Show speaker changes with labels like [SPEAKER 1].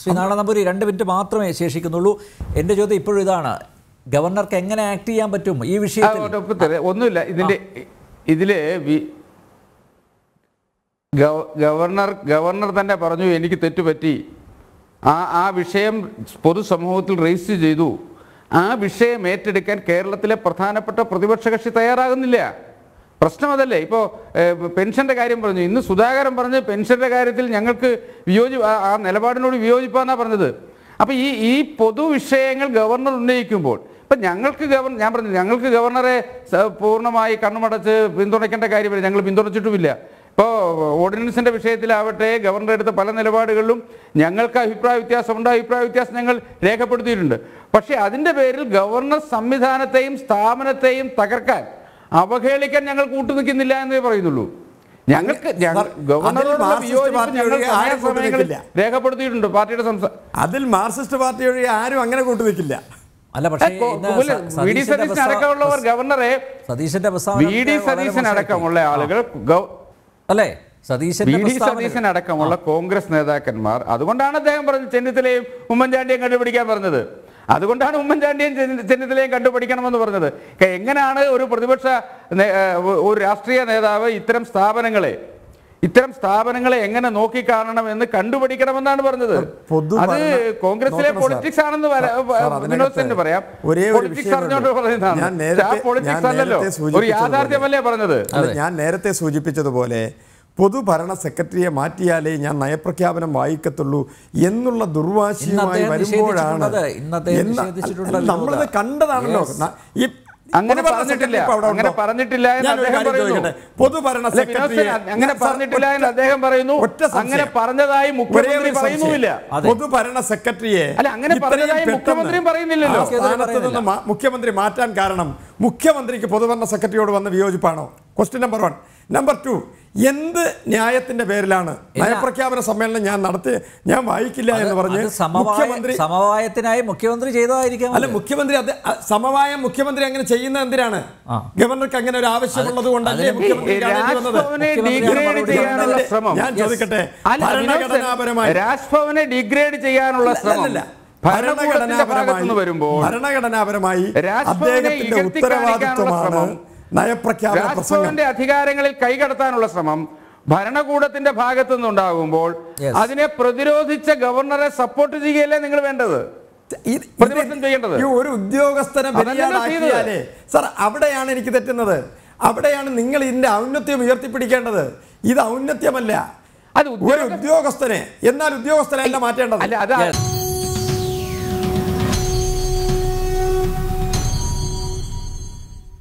[SPEAKER 1] ശ്രീ നാരായണ നമ്പൂരി രണ്ട് മിനിറ്റ് മാത്രമേ ശേഷിക്കുന്നുള്ളൂ എൻ്റെ ചോദ്യം ഇപ്പോഴും ഇതാണ് ഗവർണർക്ക് എങ്ങനെ ആക്ട് ചെയ്യാൻ പറ്റും ഈ വിഷയത്തിൽ ഒന്നുമില്ല ഇതിൻ്റെ ഇതില്
[SPEAKER 2] ഗവർണർ ഗവർണർ തന്നെ പറഞ്ഞു എനിക്ക് തെറ്റുപറ്റി ആ ആ വിഷയം പൊതുസമൂഹത്തിൽ രജിസ്റ്റർ ചെയ്തു ആ വിഷയം ഏറ്റെടുക്കാൻ കേരളത്തിലെ പ്രധാനപ്പെട്ട പ്രതിപക്ഷ കക്ഷി തയ്യാറാകുന്നില്ല പ്രശ്നം അതല്ലേ ഇപ്പോൾ പെൻഷൻ്റെ കാര്യം പറഞ്ഞു ഇന്ന് സുധാകരൻ പറഞ്ഞ് പെൻഷൻ്റെ കാര്യത്തിൽ ഞങ്ങൾക്ക് വിയോജി ആ നിലപാടിനോട് വിയോജിപ്പാന്നാണ് പറഞ്ഞത് അപ്പോൾ ഈ ഈ പൊതു വിഷയങ്ങൾ ഗവർണർ ഉന്നയിക്കുമ്പോൾ ഇപ്പം ഞങ്ങൾക്ക് ഗവർണർ ഞാൻ പറഞ്ഞു ഞങ്ങൾക്ക് ഗവർണറെ പൂർണ്ണമായി കണ്ണുമടച്ച് പിന്തുണയ്ക്കേണ്ട കാര്യമില്ല ഞങ്ങൾ പിന്തുണച്ചിട്ടുമില്ല ഇപ്പോൾ ഓർഡിനൻസിൻ്റെ വിഷയത്തിലാവട്ടെ ഗവർണർ എടുത്ത പല നിലപാടുകളിലും ഞങ്ങൾക്ക് അഭിപ്രായ വ്യത്യാസമുണ്ട് അഭിപ്രായ വ്യത്യാസം ഞങ്ങൾ രേഖപ്പെടുത്തിയിട്ടുണ്ട് പക്ഷേ അതിൻ്റെ പേരിൽ ഗവർണർ സംവിധാനത്തെയും സ്ഥാപനത്തെയും തകർക്കാൻ അവഹേളിക്കാൻ ഞങ്ങൾ കൂട്ടുനിൽക്കുന്നില്ല എന്നേ പറയുന്നുള്ളൂ
[SPEAKER 1] ഞങ്ങൾക്ക് രേഖപ്പെടുത്തിയിട്ടുണ്ട് പാർട്ടിയുടെ അതിൽ മാർക്സിസ്റ്റ് പാർട്ടി വഴി ആരും അങ്ങനെ കൂട്ടുനിൽക്കില്ല അല്ല പക്ഷേ അടക്കമുള്ളവർ ഗവർണറെ സതീശന്റെ അവസാനം അടക്കമുള്ള ആളുകൾ
[SPEAKER 2] അല്ലേ സതീശൻ അടക്കമുള്ള കോൺഗ്രസ് നേതാക്കന്മാർ അതുകൊണ്ടാണ് അദ്ദേഹം പറഞ്ഞത് ചെന്നിത്തലയും ഉമ്മൻചാണ്ടിയും കണ്ടുപിടിക്കാൻ പറഞ്ഞത് അതുകൊണ്ടാണ് ഉമ്മൻചാണ്ടിയും ചെന്നിത്തലയും കണ്ടുപഠിക്കണമെന്ന് പറഞ്ഞത് എങ്ങനെയാണ് ഒരു പ്രതിപക്ഷ ഒരു രാഷ്ട്രീയ നേതാവ് ഇത്തരം സ്ഥാപനങ്ങളെ ഇത്തരം സ്ഥാപനങ്ങളെ എങ്ങനെ നോക്കിക്കാണണം എന്ന് കണ്ടുപിടിക്കണമെന്നാണ് പറഞ്ഞത് അത് കോൺഗ്രസിലെ പൊളിറ്റിക്സ് ആണെന്ന് വിനോദത്തിന് പറയാം പൊളിറ്റിക്സ് അറിഞ്ഞോണ്ട് പറയുന്നതാണ് പൊളിറ്റിക്സ് അല്ലല്ലോ ഒരു യാഥാർത്ഥ്യമല്ലേ പറഞ്ഞത്
[SPEAKER 1] ഞാൻ നേരത്തെ സൂചിപ്പിച്ചതുപോലെ പൊതുഭരണ സെക്രട്ടറിയെ മാറ്റിയാലേ ഞാൻ നയപ്രഖ്യാപനം വായിക്കത്തുള്ളൂ എന്നുള്ള ദുർവാശിയുമായി വരുമ്പോഴാണ് നമ്മളത് കണ്ടതാണല്ലോ അങ്ങനെ പറഞ്ഞിട്ടില്ല അങ്ങനെ പറഞ്ഞിട്ടില്ല എന്ന് അദ്ദേഹം പറയുന്നു പൊതുഭരണ സെക്രട്ടറി അങ്ങനെ പറഞ്ഞിട്ടില്ല എന്ന് അദ്ദേഹം പറയുന്നു അങ്ങനെ പറഞ്ഞതായി മുഖ്യമന്ത്രി പറയുന്നുമില്ല പൊതുഭരണ സെക്രട്ടറിയെ അല്ല അങ്ങനെ പറഞ്ഞതായി മുഖ്യമന്ത്രിയും പറയുന്നില്ലല്ലോ മുഖ്യമന്ത്രി മാറ്റാൻ കാരണം മുഖ്യമന്ത്രിക്ക് പൊതുഭരണ സെക്രട്ടറിയോട് വന്ന വിയോജിപ്പാണോ question number one number two എന്ത് ന്യായത്തിന്റെ പേരിലാണ് നയപ്രഖ്യാപന സമ്മേളനം ഞാൻ നടത്തി ഞാൻ വായിക്കില്ല എന്ന് പറഞ്ഞ് മുഖ്യമന്ത്രി സമവായത്തിനായി മുഖ്യമന്ത്രി ചെയ്തതായിരിക്കും അല്ല മുഖ്യമന്ത്രി അത് സമവായം മുഖ്യമന്ത്രി അങ്ങനെ ചെയ്യുന്ന എന്തിനാണ് ഗവർണർക്ക് അങ്ങനെ ഒരു ആവശ്യമുള്ളത് കൊണ്ടല്ലേ മുഖ്യമന്ത്രി ഞാൻ ചോദിക്കട്ടെ ഭരണഘടനാപരമായി രാജ്ഭവനെ ഡിഗ്രേഡ് ചെയ്യാനുള്ള ശ്രമമല്ല ഭരണഘടനാപരമായി ഭരണഘടനാപരമായി അദ്ദേഹത്തിന്റെ ഉത്തരവാദിത്വമാണ്
[SPEAKER 2] നയപ്രഖ്യാപന അധികാരങ്ങളിൽ കൈകടത്താനുള്ള ശ്രമം ഭരണകൂടത്തിന്റെ ഭാഗത്തു നിന്നുണ്ടാകുമ്പോൾ അതിനെ പ്രതിരോധിച്ച ഗവർണറെ
[SPEAKER 1] സപ്പോർട്ട് ചെയ്യുകയല്ലേ നിങ്ങൾ വേണ്ടത് ഒരു ഉദ്യോഗസ്ഥനെ ബലിയാടാക്കിയാലേ സർ അവിടെയാണ് എനിക്ക് തെറ്റുന്നത് അവിടെയാണ് നിങ്ങൾ ഇതിന്റെ ഔന്നത്യം ഉയർത്തിപ്പിടിക്കേണ്ടത് ഇത് ഔന്നത്യമല്ല അത് ഒരു ഉദ്യോഗസ്ഥനെ എന്നാൽ ഉദ്യോഗസ്ഥനെ ഉദ്യോഗസ്ഥനല്ല മാറ്റേണ്ടത് അല്ല അതാണ്